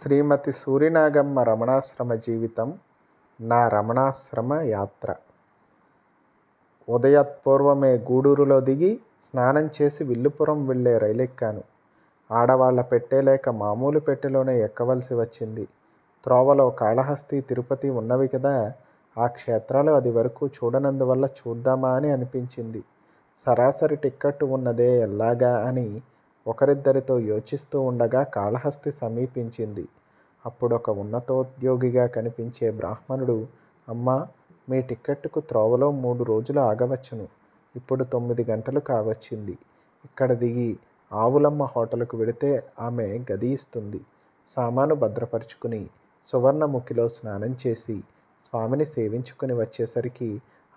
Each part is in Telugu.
శ్రీమతి సూర్యనాగమ్మ రమణాశ్రమ జీవితం నా రమణాశ్రమ యాత్ర ఉదయత్పూర్వమే గూడూరులో దిగి స్నానం చేసి విల్లుపురం వెళ్ళే రైలెక్కాను ఆడవాళ్ల పెట్టే లేక మామూలు పెట్టెలోనే ఎక్కవలసి వచ్చింది త్రోవలో కాళహస్తి తిరుపతి ఉన్నవి కదా ఆ క్షేత్రాలు అది వరకు చూడనందువల్ల చూద్దామా అని అనిపించింది సరాసరి టిక్కట్టు ఉన్నదే ఎల్లాగా అని ఒకరిద్దరితో యోచిస్తూ ఉండగా కాళహస్తి సమీపించింది అప్పుడొక ఉన్నతోద్యోగిగా కనిపించే బ్రాహ్మణుడు అమ్మ మీ టిక్కెట్టుకు త్రోవలో మూడు రోజులు ఆగవచ్చును ఇప్పుడు తొమ్మిది గంటలు కావచ్చింది ఇక్కడ దిగి ఆవులమ్మ హోటల్కు వెడితే ఆమె గది ఇస్తుంది సామాను భద్రపరుచుకుని సువర్ణముఖిలో స్నానం చేసి స్వామిని సేవించుకుని వచ్చేసరికి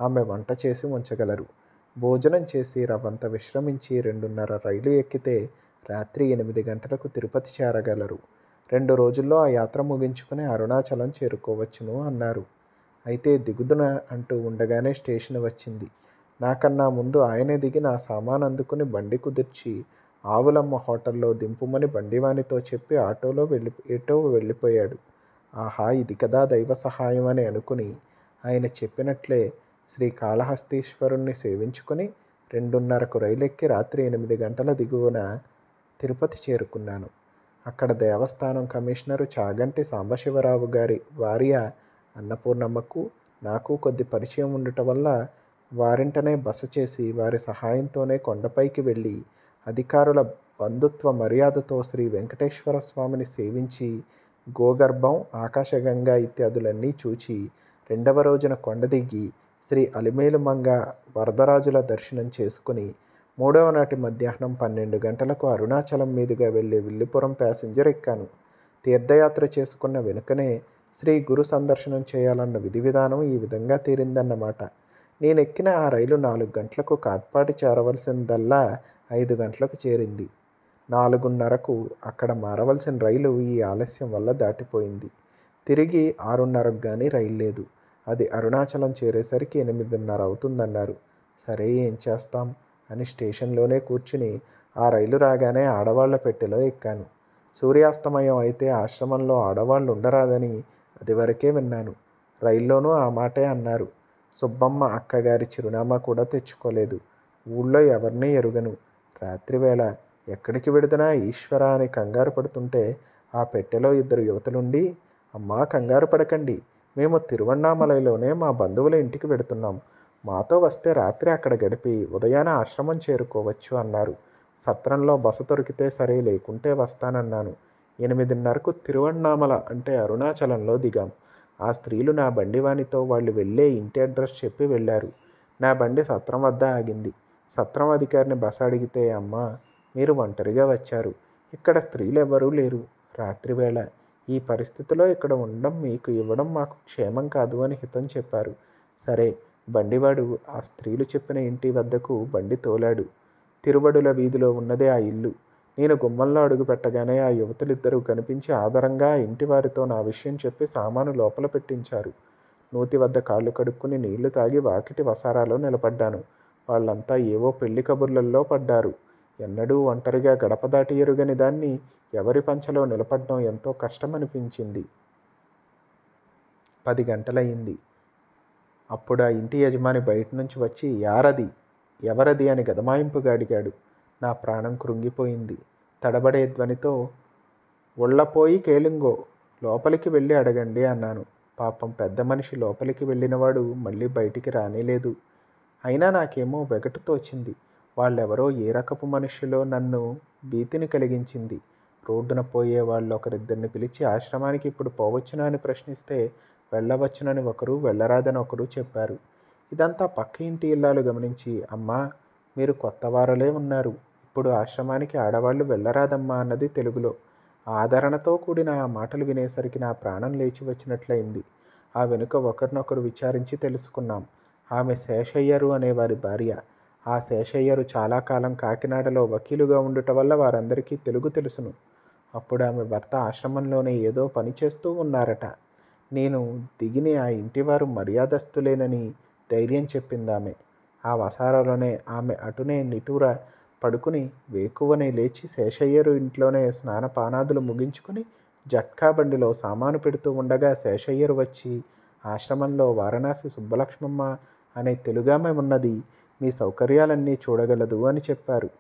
ఆమె వంట చేసి ఉంచగలరు భోజనం చేసి రవంత విశ్రమించి రెండున్నర రైలు ఎక్కితే రాత్రి ఎనిమిది గంటలకు తిరుపతి చేరగలరు రెండు రోజుల్లో ఆ యాత్ర ముగించుకుని అరుణాచలం చేరుకోవచ్చును అన్నారు అయితే దిగుదున అంటూ ఉండగానే స్టేషన్ వచ్చింది నాకన్నా ముందు ఆయనే దిగి నా సామాన్ అందుకుని బండి కుదిర్చి ఆవులమ్మ హోటల్లో దింపుమని బండివానితో చెప్పి ఆటోలో వెళ్ళి ఎటో వెళ్ళిపోయాడు ఆహా ఇది కదా దైవ సహాయం అని అనుకుని ఆయన చెప్పినట్లే శ్రీకాళహస్తీశ్వరుణ్ణి సేవించుకుని రెండున్నరకు రైలెక్కి రాత్రి ఎనిమిది గంటల దిగువన తిరుపతి చేరుకున్నాను అక్కడ దేవస్థానం కమిషనరు చాగంటి సాంబశివరావు గారి భార్య అన్నపూర్ణమ్మకు నాకు కొద్ది పరిచయం ఉండటం వల్ల వారింటనే బస చేసి వారి సహాయంతోనే కొండపైకి వెళ్ళి అధికారుల బంధుత్వ మర్యాదతో శ్రీ వెంకటేశ్వర స్వామిని సేవించి గోగర్భం ఆకాశగంగా ఇత్యాదులన్నీ చూచి రెండవ రోజున కొండ దిగి శ్రీ అలిమేలుమంగ వరదరాజుల దర్శనం చేసుకుని మూడవ నాటి మధ్యాహ్నం పన్నెండు గంటలకు అరుణాచలం మీదుగా వెళ్ళే విల్లిపురం ప్యాసింజర్ ఎక్కాను తీర్థయాత్ర చేసుకున్న వెనుకనే శ్రీ గురు సందర్శనం చేయాలన్న విధి విధానం ఈ విధంగా తీరిందన్నమాట నేను ఎక్కిన ఆ రైలు నాలుగు గంటలకు కాట్పాటి చేరవలసిందల్లా ఐదు గంటలకు చేరింది నాలుగున్నరకు అక్కడ మారవలసిన రైలు ఈ ఆలస్యం వల్ల దాటిపోయింది తిరిగి ఆరున్నరకు కానీ రైలు లేదు అది అరుణాచలం చేరేసరికి ఎనిమిదిన్నర అవుతుందన్నారు సరే ఏం చేస్తాం అని స్టేషన్లోనే కూర్చుని ఆ రైలు రాగానే ఆడవాళ్ల పెట్టెలో ఎక్కాను సూర్యాస్తమయం అయితే ఆశ్రమంలో ఆడవాళ్ళు ఉండరాదని అదివరకే విన్నాను రైల్లోనూ ఆ మాటే అన్నారు సుబ్బమ్మ అక్కగారి చిరునామా కూడా తెచ్చుకోలేదు ఊళ్ళో ఎవరినీ ఎరుగను రాత్రివేళ ఎక్కడికి విడుదనా ఈశ్వర అని కంగారు పడుతుంటే ఆ పెట్టెలో ఇద్దరు యువతలుండి అమ్మా కంగారు పడకండి మేము తిరువణ్ణామలైలోనే మా బంధువుల ఇంటికి వెడుతున్నాం మాతో వస్తే రాత్రి అక్కడ గడిపి ఉదయాన ఆశ్రమం చేరుకోవచ్చు అన్నారు సత్రంలో బస దొరికితే సరే లేకుంటే వస్తానన్నాను ఎనిమిదిన్నరకు తిరువన్నామల అంటే అరుణాచలంలో దిగాం ఆ స్త్రీలు నా బండివానితో వాళ్ళు వెళ్ళే ఇంటి అడ్రస్ చెప్పి వెళ్ళారు నా బండి సత్రం వద్ద ఆగింది సత్రం అధికారిని బస అడిగితే అమ్మ మీరు ఒంటరిగా వచ్చారు ఇక్కడ స్త్రీలు ఎవరూ లేరు రాత్రివేళ ఈ పరిస్థితిలో ఇక్కడ ఉండడం మీకు ఇవ్వడం మాకు క్షేమం కాదు అని హితం చెప్పారు సరే బండివాడు ఆ స్త్రీలు చెప్పిన ఇంటి వద్దకు బండి తోలాడు తిరుబడుల వీధిలో ఉన్నదే ఆ ఇల్లు నేను గుమ్మల్లో అడుగు పెట్టగానే ఆ యువతులిద్దరూ కనిపించి ఆధారంగా ఇంటి వారితో నా విషయం చెప్పి సామాను లోపల పెట్టించారు నూతి వద్ద కాళ్ళు కడుక్కుని నీళ్లు తాగి వాకిటి వసారాలో నిలబడ్డాను వాళ్ళంతా ఏవో పెళ్లి కబుర్లల్లో పడ్డారు ఎన్నడూ ఒంటరిగా గడప దాటి ఎరుగని దాన్ని ఎవరి పంచలో నిలబడడం ఎంతో కష్టమనిపించింది పది గంటలయ్యింది అప్పుడు ఆ ఇంటి యజమాని బయట నుంచి వచ్చి యారది ఎవరది అని గదమాయింపుగా అడిగాడు నా ప్రాణం కృంగిపోయింది తడబడే ధ్వనితో ఉళ్ళపోయి కేలింగో లోపలికి వెళ్ళి అడగండి అన్నాను పాపం పెద్ద మనిషి లోపలికి వెళ్ళినవాడు మళ్ళీ బయటికి రానేలేదు అయినా నాకేమో వెగటు తోచింది వాళ్ళెవరో ఏ రకపు మనుషులో నన్ను భీతిని కలిగించింది రోడ్డున పోయే వాళ్ళు ఒకరిద్దరిని పిలిచి ఆశ్రమానికి ఇప్పుడు పోవచ్చునా అని ప్రశ్నిస్తే వెళ్ళవచ్చునని ఒకరు వెళ్ళరాదని ఒకరు చెప్పారు ఇదంతా పక్క ఇంటి ఇల్లాలు గమనించి అమ్మా మీరు కొత్త వారలే ఉన్నారు ఇప్పుడు ఆశ్రమానికి ఆడవాళ్ళు వెళ్ళరాదమ్మా అన్నది తెలుగులో ఆదరణతో కూడిన ఆ మాటలు వినేసరికి నా ప్రాణం లేచి వచ్చినట్లయింది ఆ వెనుక ఒకరినొకరు విచారించి తెలుసుకున్నాం ఆమె శేషయ్యరు అనేవారి భార్య ఆ శేషయ్యరు చాలా కాలం కాకినాడలో వకీలుగా ఉండుట వల్ల వారందరికీ తెలుగు తెలుసును అప్పుడు ఆమె భర్త ఆశ్రమంలోనే ఏదో పని చేస్తూ ఉన్నారట నేను దిగిని ఆ ఇంటివారు మర్యాదస్తులేనని ధైర్యం చెప్పిందామె ఆ వసారలోనే ఆమె అటునే నిటూర పడుకుని వేకువనే లేచి శేషయ్యరు ఇంట్లోనే స్నానపానాదులు ముగించుకుని జట్కా బండిలో సామాను పెడుతూ ఉండగా శేషయ్యరు వచ్చి ఆశ్రమంలో వారణాసి సుబ్బలక్ష్మమ్మ అనే తెలుగామె ఉన్నది మీ సౌకర్యాలన్నీ చూడగలదు అని చెప్పారు